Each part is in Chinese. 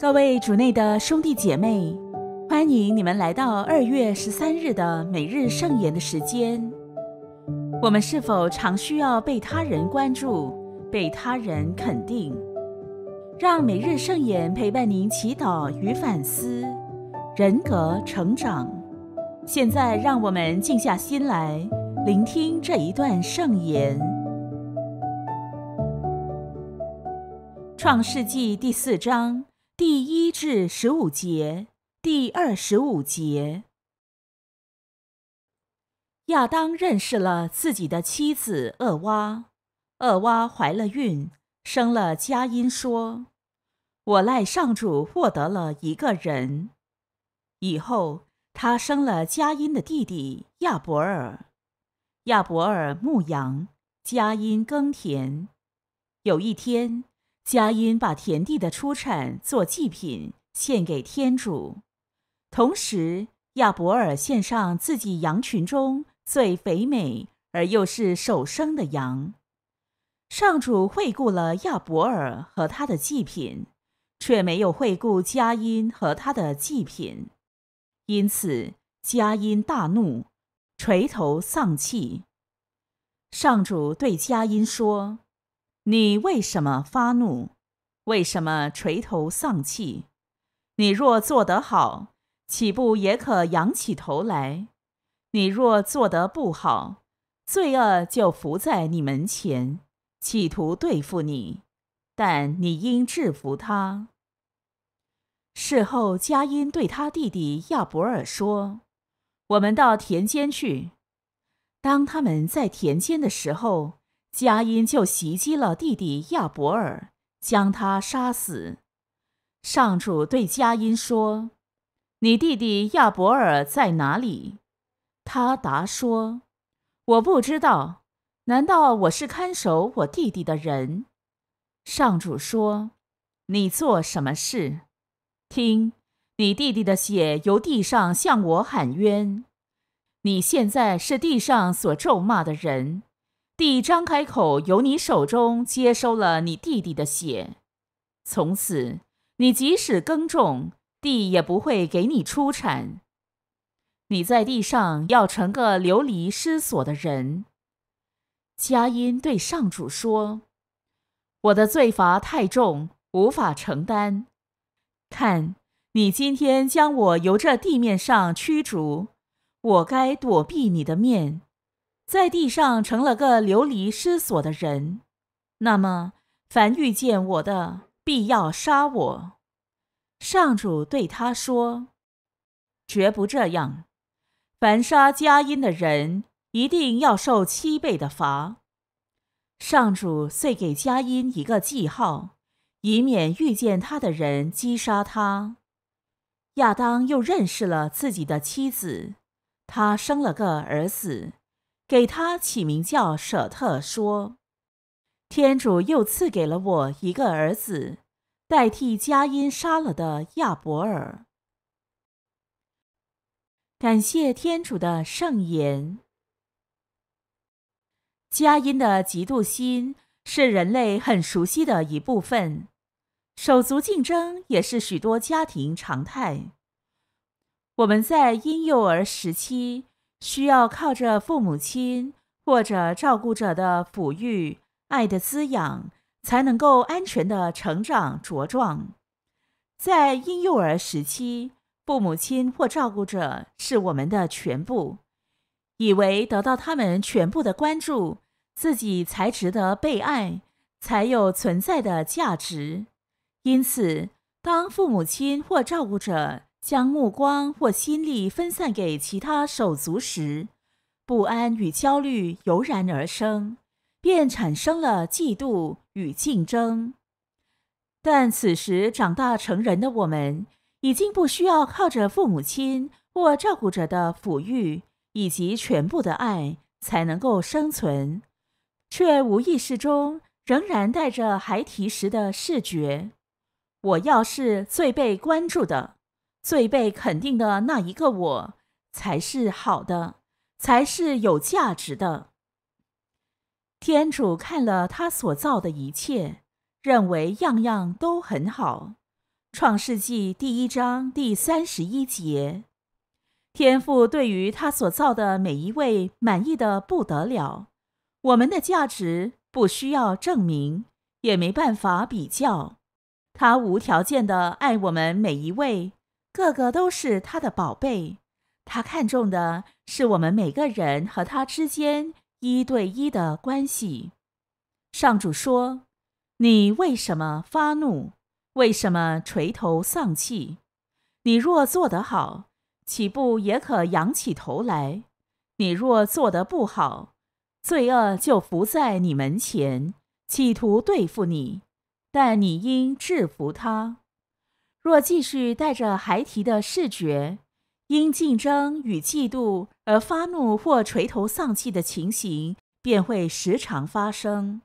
各位主内的兄弟姐妹，欢迎你们来到二月十三日的每日圣言的时间。我们是否常需要被他人关注、被他人肯定？让每日圣言陪伴您祈祷与反思、人格成长。现在，让我们静下心来聆听这一段圣言。创世纪第四章。第一至十五节，第二十五节。亚当认识了自己的妻子厄娃，厄娃怀了孕，生了佳音，说：“我赖上主获得了一个人。”以后，他生了佳音的弟弟亚伯尔，亚伯尔牧羊，佳音耕田。有一天。佳音把田地的出产做祭品献给天主，同时亚伯尔献上自己羊群中最肥美而又是首生的羊。上主惠顾了亚伯尔和他的祭品，却没有惠顾佳音和他的祭品，因此佳音大怒，垂头丧气。上主对佳音说。你为什么发怒？为什么垂头丧气？你若做得好，岂不也可扬起头来？你若做得不好，罪恶就伏在你门前，企图对付你。但你应制服他。事后，佳音对他弟弟亚伯尔说：“我们到田间去。”当他们在田间的时候。迦音就袭击了弟弟亚伯尔，将他杀死。上主对迦音说：“你弟弟亚伯尔在哪里？”他答说：“我不知道。难道我是看守我弟弟的人？”上主说：“你做什么事？听，你弟弟的血由地上向我喊冤。你现在是地上所咒骂的人。”地张开口，由你手中接收了你弟弟的血，从此你即使耕种，地也不会给你出产。你在地上要成个流离失所的人。佳音对上主说：“我的罪罚太重，无法承担。看，你今天将我由这地面上驱逐，我该躲避你的面。”在地上成了个流离失所的人，那么凡遇见我的，必要杀我。上主对他说：“绝不这样，凡杀佳音的人，一定要受七倍的罚。”上主遂给佳音一个记号，以免遇见他的人击杀他。亚当又认识了自己的妻子，他生了个儿子。给他起名叫舍特，说：“天主又赐给了我一个儿子，代替佳音杀了的亚伯尔。”感谢天主的圣言。佳音的嫉妒心是人类很熟悉的一部分，手足竞争也是许多家庭常态。我们在婴幼儿时期。需要靠着父母亲或者照顾者的抚育、爱的滋养，才能够安全的成长茁壮。在婴幼儿时期，父母亲或照顾者是我们的全部，以为得到他们全部的关注，自己才值得被爱，才有存在的价值。因此，当父母亲或照顾者，将目光或心力分散给其他手足时，不安与焦虑油然而生，便产生了嫉妒与竞争。但此时长大成人的我们，已经不需要靠着父母亲或照顾者的抚育以及全部的爱才能够生存，却无意识中仍然带着孩提时的视觉。我要是最被关注的。最被肯定的那一个我才是好的，才是有价值的。天主看了他所造的一切，认为样样都很好。创世纪第一章第三十一节，天父对于他所造的每一位满意的不得了。我们的价值不需要证明，也没办法比较，他无条件的爱我们每一位。个个都是他的宝贝，他看重的是我们每个人和他之间一对一的关系。上主说：“你为什么发怒？为什么垂头丧气？你若做得好，岂不也可扬起头来？你若做得不好，罪恶就伏在你门前，企图对付你，但你应制服他。”若继续带着孩提的视觉，因竞争与嫉妒而发怒或垂头丧气的情形便会时常发生。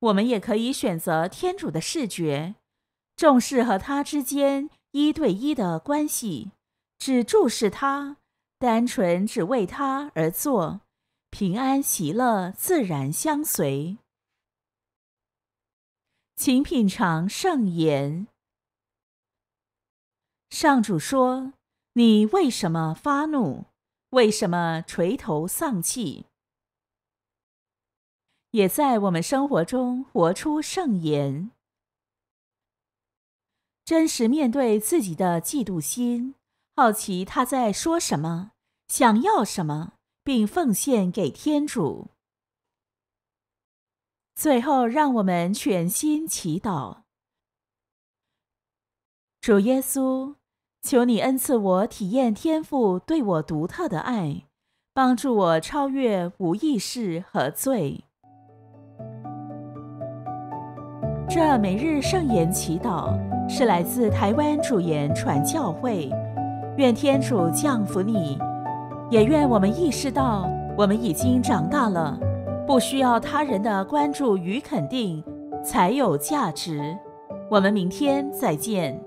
我们也可以选择天主的视觉，重视和他之间一对一的关系，只注视他，单纯只为他而做，平安喜乐自然相随。请品尝圣言。上主说：“你为什么发怒？为什么垂头丧气？”也在我们生活中活出圣言，真实面对自己的嫉妒心，好奇他在说什么，想要什么，并奉献给天主。最后，让我们全心祈祷。主耶稣，求你恩赐我体验天父对我独特的爱，帮助我超越无意识和罪。这每日圣言祈祷是来自台湾主言传教会。愿天主降福你，也愿我们意识到我们已经长大了，不需要他人的关注与肯定才有价值。我们明天再见。